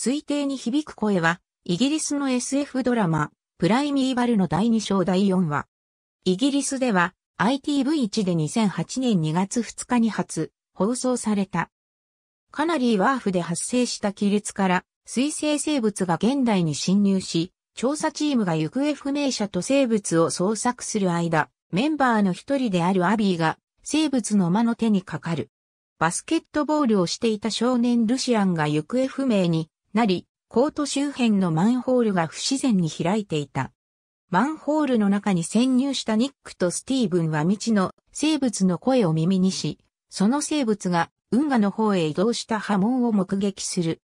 推定に響く声は、イギリスの SF ドラマ、プライミーバルの第2章第4話。イギリスでは、ITV1 で2008年2月2日に初、放送された。カナリーワーフで発生した亀裂から、水生生物が現代に侵入し、調査チームが行方不明者と生物を捜索する間、メンバーの一人であるアビーが、生物の魔の手にかかる。バスケットボールをしていた少年ルシアンが行方不明になり、コート周辺のマンホールが不自然に開いていた。マンホールの中に潜入したニックとスティーブンは未知の生物の声を耳にし、その生物が運河の方へ移動した波紋を目撃する。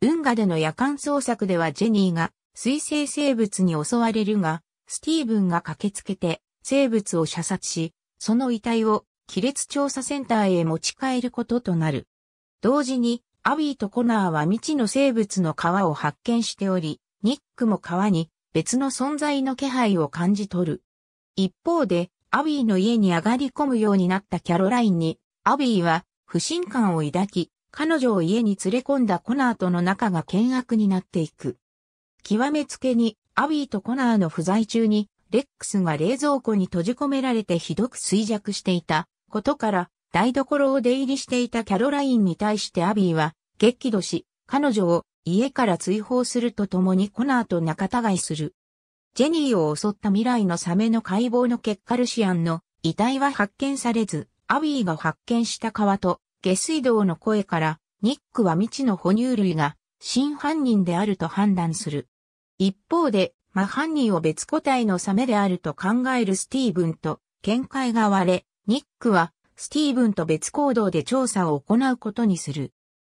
運河での夜間捜索ではジェニーが水生生物に襲われるが、スティーブンが駆けつけて生物を射殺し、その遺体を亀裂調査センターへ持ち帰ることとなる。同時にアビーとコナーは未知の生物の皮を発見しており、ニックも皮に別の存在の気配を感じ取る。一方で、アビーの家に上がり込むようになったキャロラインに、アビーは不信感を抱き、彼女を家に連れ込んだコナーとの仲が険悪になっていく。極めつけに、アビーとコナーの不在中に、レックスが冷蔵庫に閉じ込められてひどく衰弱していたことから、台所を出入りしていたキャロラインに対してアビーは激怒し、彼女を家から追放するとともにコナーと仲違いする。ジェニーを襲った未来のサメの解剖の結果ルシアンの遺体は発見されず、アビーが発見した川と下水道の声からニックは未知の哺乳類が真犯人であると判断する。一方で、真犯人を別個体のサメであると考えるスティーブンと見解が割れ、ニックはスティーブンと別行動で調査を行うことにする。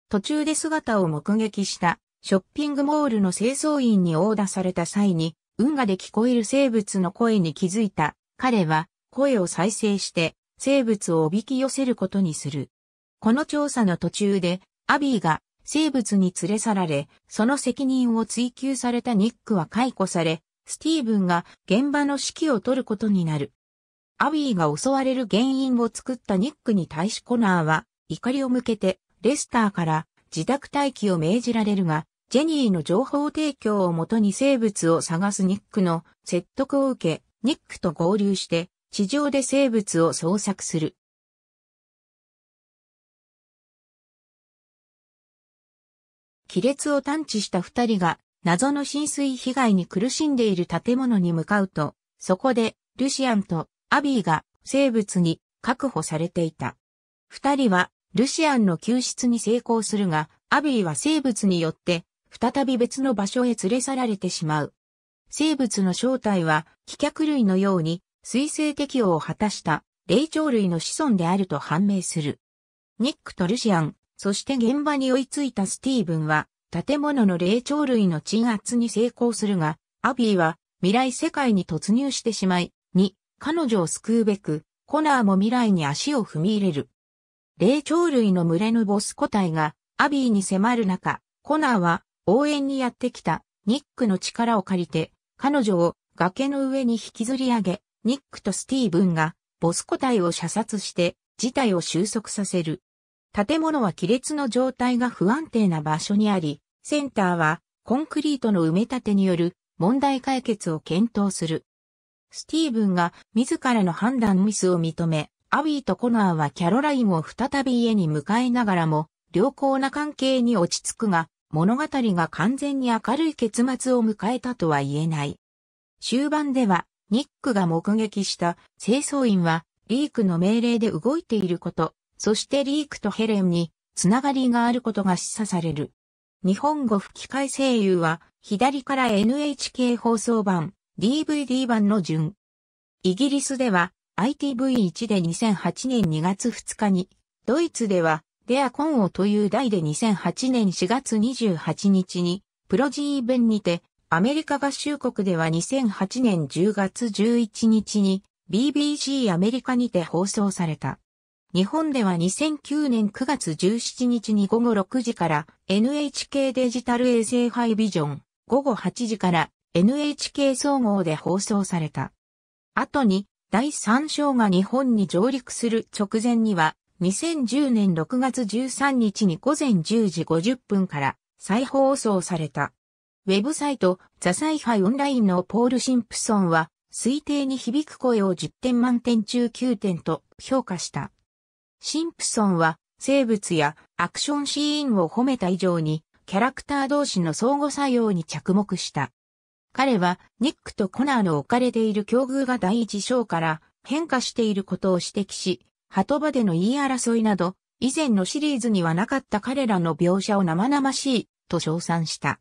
途中で姿を目撃したショッピングモールの清掃員に殴打された際に、運河で聞こえる生物の声に気づいた彼は声を再生して生物をおびき寄せることにする。この調査の途中でアビーが生物に連れ去られ、その責任を追及されたニックは解雇され、スティーブンが現場の指揮を取ることになる。アビーが襲われる原因を作ったニックに対しコナーは怒りを向けてレスターから自宅待機を命じられるが、ジェニーの情報提供をもとに生物を探すニックの説得を受け、ニックと合流して地上で生物を捜索する。亀裂を探知した二人が謎の浸水被害に苦しんでいる建物に向かうと、そこでルシアンとアビーが生物に確保されていた。二人はルシアンの救出に成功するが、アビーは生物によって再び別の場所へ連れ去られてしまう。生物の正体は飛脚類のように水性適応を果たした霊長類の子孫であると判明する。ニックとルシアン、そして現場に追いついたスティーブンは建物の霊長類の鎮圧に成功するが、アビーは未来世界に突入してしまい、彼女を救うべく、コナーも未来に足を踏み入れる。霊長類の群れのボス個体がアビーに迫る中、コナーは応援にやってきたニックの力を借りて、彼女を崖の上に引きずり上げ、ニックとスティーブンがボス個体を射殺して事態を収束させる。建物は亀裂の状態が不安定な場所にあり、センターはコンクリートの埋め立てによる問題解決を検討する。スティーブンが自らの判断ミスを認め、アビーとコナーはキャロラインを再び家に迎えながらも、良好な関係に落ち着くが、物語が完全に明るい結末を迎えたとは言えない。終盤では、ニックが目撃した清掃員は、リークの命令で動いていること、そしてリークとヘレンに、つながりがあることが示唆される。日本語吹き替え声優は、左から NHK 放送版、DVD 版の順。イギリスでは ITV1 で2008年2月2日に、ドイツではデアコンオという題で2008年4月28日に、プロジーンにて、アメリカ合衆国では2008年10月11日に BBC アメリカにて放送された。日本では2009年9月17日に午後6時から NHK デジタル衛星ハイビジョン午後8時から NHK 総合で放送された。後に第3章が日本に上陸する直前には2010年6月13日に午前10時50分から再放送された。ウェブサイトザサイハイオンラインのポール・シンプソンは推定に響く声を10点満点中9点と評価した。シンプソンは生物やアクションシーンを褒めた以上にキャラクター同士の相互作用に着目した。彼はニックとコナーの置かれている境遇が第一章から変化していることを指摘し、鳩場での言い争いなど、以前のシリーズにはなかった彼らの描写を生々しいと称賛した。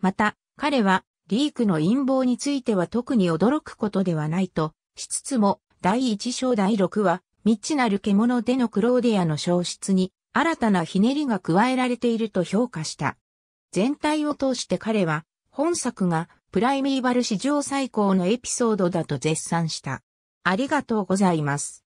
また、彼はリークの陰謀については特に驚くことではないとしつつも、第一章第六話、未知なる獣でのクローディアの消失に新たなひねりが加えられていると評価した。全体を通して彼は、本作がプライミーバル史上最高のエピソードだと絶賛した。ありがとうございます。